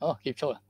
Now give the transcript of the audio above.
Oh, keep chilling.